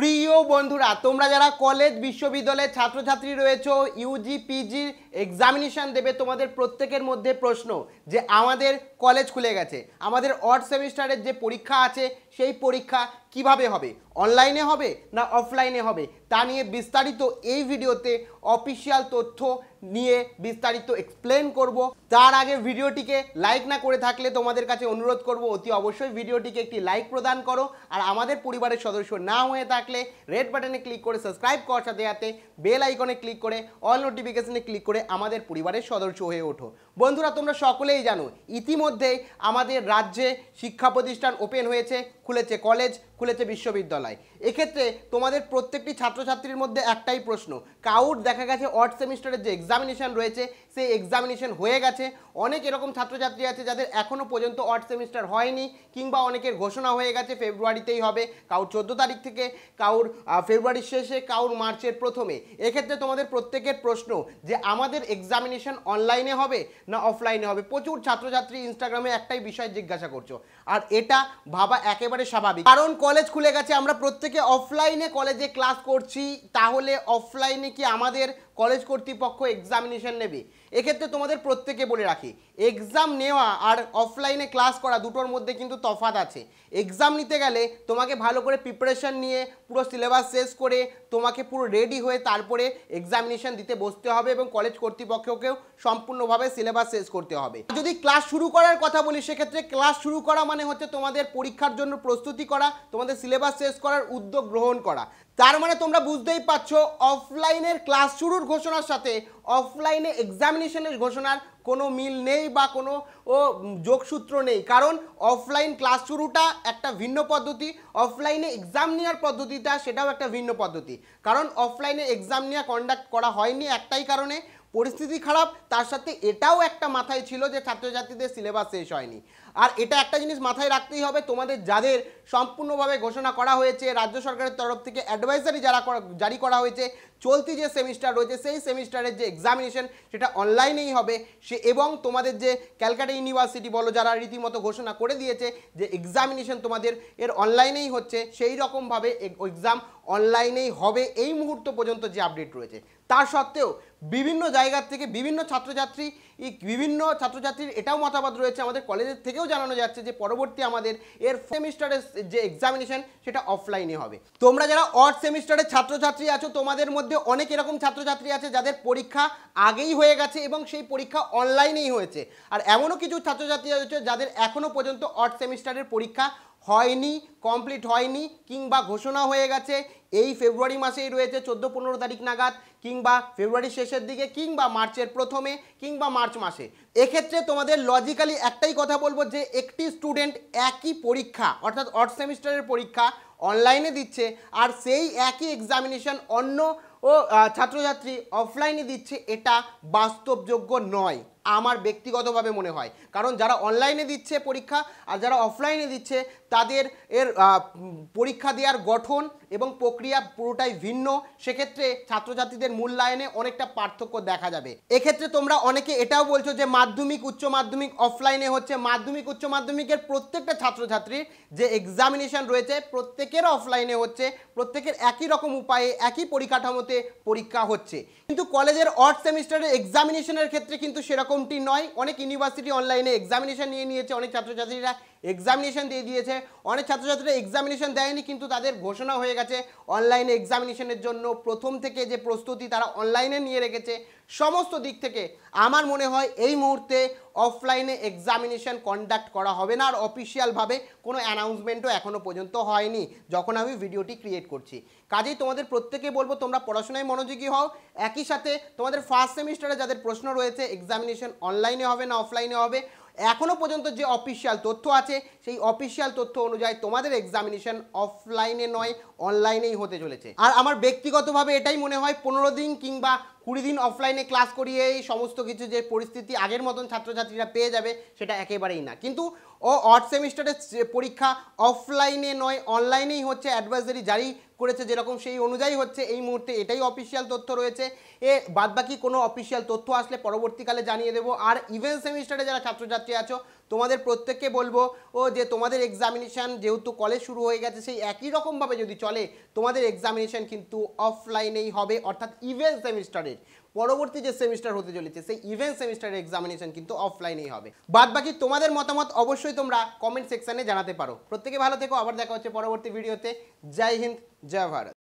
frío. বন্ধুরা তোমরা যারা কলেজ বিশ্ববিদ্যালয়ের ছাত্রছাত্রী রয়েছ ইউজি পিজির এক্সামিনেশান দেবে তোমাদের প্রত্যেকের মধ্যে প্রশ্ন যে আমাদের কলেজ খুলে গেছে আমাদের অর্থ সেমিস্টারের যে পরীক্ষা আছে সেই পরীক্ষা কিভাবে হবে অনলাইনে হবে না অফলাইনে হবে তা নিয়ে বিস্তারিত এই ভিডিওতে অফিসিয়াল তথ্য নিয়ে বিস্তারিত এক্সপ্লেন করব তার আগে ভিডিওটিকে লাইক না করে থাকলে তোমাদের কাছে অনুরোধ করব অতি অবশ্যই ভিডিওটিকে একটি লাইক প্রদান করো আর আমাদের পরিবারের সদস্য না হয়ে থাকলে রেড বাটনে ক্লিক করে সাবস্ক্রাইব করার সাথে সাথে বেল আইকনে ক্লিক করে অল নোটিফিকেশনে ক্লিক করে আমাদের পরিবারের সদস্য হয়ে ওঠো বন্ধুরা তোমরা সকলেই জানো ইতিমধ্যেই আমাদের রাজ্যে শিক্ষা প্রতিষ্ঠান ওপেন হয়েছে খুলেছে কলেজ খুলেছে বিশ্ববিদ্যালয় এক্ষেত্রে তোমাদের প্রত্যেকটি ছাত্রছাত্রীর মধ্যে একটাই প্রশ্ন কাউট দেখা গেছে অর্থ সেমিস্টারের যে এক্সামিনেশান রয়েছে সেই এক্সামিনেশান হয়ে গেছে অনেক এরকম ছাত্রছাত্রী আছে যাদের এখনও পর্যন্ত অর্থ সেমিস্টার হয়নি কিংবা অনেকের ঘোষণা হয়ে গেছে ফেব্রুয়ারিতেই হবে কাউর চোদ্দো তারিখ থেকে কাউর ফেব্রুয়ারির শেষে কাউর মার্চের প্রথমে এক্ষেত্রে তোমাদের প্রত্যেকের প্রশ্ন যে আমাদের এক্সামিনেশান অনলাইনে হবে না অফলাইনে হবে প্রচুর ছাত্রছাত্রী ইনস্টাগ্রামে একটাই বিষয় জিজ্ঞাসা করছো আর এটা ভাবা একেবারে স্বাভাবিক কারণ কলেজ খুলে গেছে আমরা প্রত্যেকে অফলাইনে কলেজে ক্লাস করছি তাহলে অফলাইনে কি আমাদের কলেজ কর্তৃপক্ষ এক্সামিনেশন নেবে এক্ষেত্রে তোমাদের প্রত্যেকে বলে রাখি এক্সাম নেওয়া আর অফলাইনে ক্লাস করা দুটোর মধ্যে কিন্তু তফাত আছে এক্সাম নিতে গেলে তোমাকে ভালো করে প্রিপারেশন নিয়ে পুরো সিলেবাস শেষ করে তোমাকে পুরো রেডি হয়ে তারপরে এক্সামিনেশন দিতে বসতে হবে এবং কলেজ কর্তৃপক্ষকেও সম্পূর্ণভাবে সিলেবাস শেষ করতে হবে যদি ক্লাস শুরু করার কথা বলি সেক্ষেত্রে ক্লাস শুরু করা মানে হচ্ছে তোমাদের পরীক্ষার জন্য প্রস্তুতি করা তোমাদের সিলেবাস শেষ করার উদ্যোগ গ্রহণ করা তার মানে তোমরা বুঝতেই পারছ অফলাইনের ক্লাস শুরুর ঘোষণার সাথে অফলাইনে এক্সামিনেশনের ঘোষণার কোনো মিল নেই বা কোনো ও যোগসূত্র নেই কারণ অফলাইন ক্লাস শুরুটা একটা ভিন্ন পদ্ধতি অফলাইনে এক্সাম নেওয়ার পদ্ধতিটা সেটাও একটা ভিন্ন পদ্ধতি কারণ অফলাইনে এক্সাম নেওয়া কন্ডাক্ট করা হয়নি একটাই কারণে পরিস্থিতি খারাপ তার সাথে এটাও একটা মাথায় ছিল যে ছাত্রছাত্রীদের সিলেবাস শেষ হয়নি আর এটা একটা জিনিস মাথায় রাখতেই হবে তোমাদের যাদের সম্পূর্ণভাবে ঘোষণা করা হয়েছে রাজ্য সরকারের তরফ থেকে অ্যাডভাইজারি যারা জারি করা হয়েছে চলতি যে সেমিস্টার রয়েছে সেই সেমিস্টারের যে এক্সামিনেশন সেটা অনলাইনেই হবে সে এবং তোমাদের যে ক্যালকাটা ইউনিভার্সিটি বলো যারা রীতিমতো ঘোষণা করে দিয়েছে যে এক্সামিনেশন তোমাদের এর অনলাইনেই হচ্ছে সেই রকমভাবে এক্সাম অনলাইনেই হবে এই মুহূর্ত পর্যন্ত যে আপডেট রয়েছে তার সত্ত্বেও বিভিন্ন জায়গার থেকে বিভিন্ন ছাত্রছাত্রী বিভিন্ন ছাত্রছাত্রীর এটাও মতামত রয়েছে আমাদের কলেজের থেকেও জানানো যাচ্ছে যে পরবর্তী আমাদের এর সেমিস্টারের যে এক্সামিনেশন সেটা অফলাইনে হবে তোমরা যারা অর্থ সেমিস্টারের ছাত্রছাত্রী আছো তোমাদের মধ্যে মধ্যে অনেক এরকম ছাত্রছাত্রী আছে যাদের পরীক্ষা আগেই হয়ে গেছে এবং সেই পরীক্ষা অনলাইনেই হয়েছে আর এমনও কিছু ছাত্রছাত্রী রয়েছে যাদের এখনও পর্যন্ত অর্থ সেমিস্টারের পরীক্ষা হয়নি কমপ্লিট হয়নি কিংবা ঘোষণা হয়ে গেছে এই ফেব্রুয়ারি মাসেই রয়েছে চোদ্দো পনেরো তারিখ নাগাদ কিংবা ফেব্রুয়ারির শেষের দিকে কিংবা মার্চের প্রথমে কিংবা মার্চ মাসে এক্ষেত্রে তোমাদের লজিক্যালি একটাই কথা বলবো যে একটি স্টুডেন্ট একই পরীক্ষা অর্থাৎ অর্থ সেমিস্টারের পরীক্ষা অনলাইনে দিচ্ছে আর সেই একই এক্সামিনেশন অন্য ও ছাত্রছাত্রী অফলাইনে দিচ্ছে এটা বাস্তবযোগ্য নয় আমার ব্যক্তিগতভাবে মনে হয় কারণ যারা অনলাইনে দিচ্ছে পরীক্ষা আর যারা অফলাইনে দিচ্ছে তাদের এর পরীক্ষা দেওয়ার গঠন এবং প্রক্রিয়া পুরোটাই ভিন্ন সেক্ষেত্রে ছাত্রছাত্রীদের মূল্যায়নে অনেকটা পার্থক্য দেখা যাবে এক্ষেত্রে তোমরা অনেকে এটাও বলছো যে মাধ্যমিক উচ্চ মাধ্যমিক অফলাইনে হচ্ছে মাধ্যমিক উচ্চ মাধ্যমিকের প্রত্যেকটা ছাত্রছাত্রীর যে এক্সামিনেশন রয়েছে প্রত্যেকের অফলাইনে হচ্ছে প্রত্যেকের একই রকম উপায়ে একই পরিকাঠামোতে মতে পরীক্ষা হচ্ছে কিন্তু কলেজের অর্ড সেমিস্টারের এক্সামিনেশনের ক্ষেত্রে কিন্তু সেরকমটি নয় অনেক ইউনিভার্সিটি অনলাইনে এক্সামিনেশন নিয়ে নিয়েছে অনেক ছাত্রছাত্রীরা এক্সামিনেশন দিয়ে দিয়েছে অনেক ছাত্রছাত্রীরা এক্সামিনেশন দেয়নি কিন্তু তাদের ঘোষণা হয়ে গেছে অনলাইনে এক্সামিনেশানের জন্য প্রথম থেকে যে প্রস্তুতি তারা অনলাইনে নিয়ে রেখেছে সমস্ত দিক থেকে আমার মনে হয় এই মুহূর্তে অফলাইনে এক্সামিনেশন কন্ডাক্ট করা হবে না আর অফিসিয়ালভাবে কোনো অ্যানাউন্সমেন্টও এখনও পর্যন্ত হয়নি যখন আমি ভিডিওটি ক্রিয়েট করছি কাজেই তোমাদের প্রত্যেকে বলবো তোমরা পড়াশোনায় মনোযোগী হও একই সাথে তোমাদের ফার্স্ট সেমিস্টারে যাদের প্রশ্ন রয়েছে এক্সামিনেশন অনলাইনে হবে না অফলাইনে হবে এখনও পর্যন্ত যে অফিসিয়াল তথ্য আছে সেই অফিসিয়াল তথ্য অনুযায়ী তোমাদের এক্সামিনেশন অফলাইনে নয় অনলাইনেই হতে চলেছে আর আমার ব্যক্তিগতভাবে এটাই মনে হয় পনেরো দিন কিংবা কুড়ি দিন অফলাইনে ক্লাস করিয়ে এই সমস্ত কিছু যে পরিস্থিতি আগের মতন ছাত্রছাত্রীরা পেয়ে যাবে সেটা একেবারেই না কিন্তু ও অর্থ সেমিস্টারের পরীক্ষা অফলাইনে নয় অনলাইনেই হচ্ছে অ্যাডভাইজারি জারি করেছে যেরকম সেই অনুযায়ী হচ্ছে এই মুহূর্তে এটাই অফিসিয়াল তথ্য রয়েছে এ বাদবাকি কোনো অফিসিয়াল তথ্য আসলে পরবর্তীকালে জানিয়ে দেবো আর ইভেন্ট সেমিস্টারে যারা ছাত্রছাত্রী আছো তোমাদের প্রত্যেককে বলবো ও যে তোমাদের এক্সামিনেশান যেহেতু কলেজ শুরু হয়ে গেছে সেই একই রকমভাবে যদি চলে তোমাদের এক্সামিনেশান কিন্তু অফলাইনেই হবে অর্থাৎ ইভেন্ট সেমিস্টারের পরবর্তী যে সেমিস্টার হতে চলেছে সেই ইভেন্ট সেমিস্টারের এক্সামিনেশন কিন্তু অফলাইনেই হবে বাদ বাকি তোমাদের মতামত অবশ্যই তোমরা কমেন্ট সেকশানে জানাতে পারো প্রত্যেকে ভালো থেকো আবার দেখা হচ্ছে পরবর্তী ভিডিওতে জয় হিন্দ জয় ভারত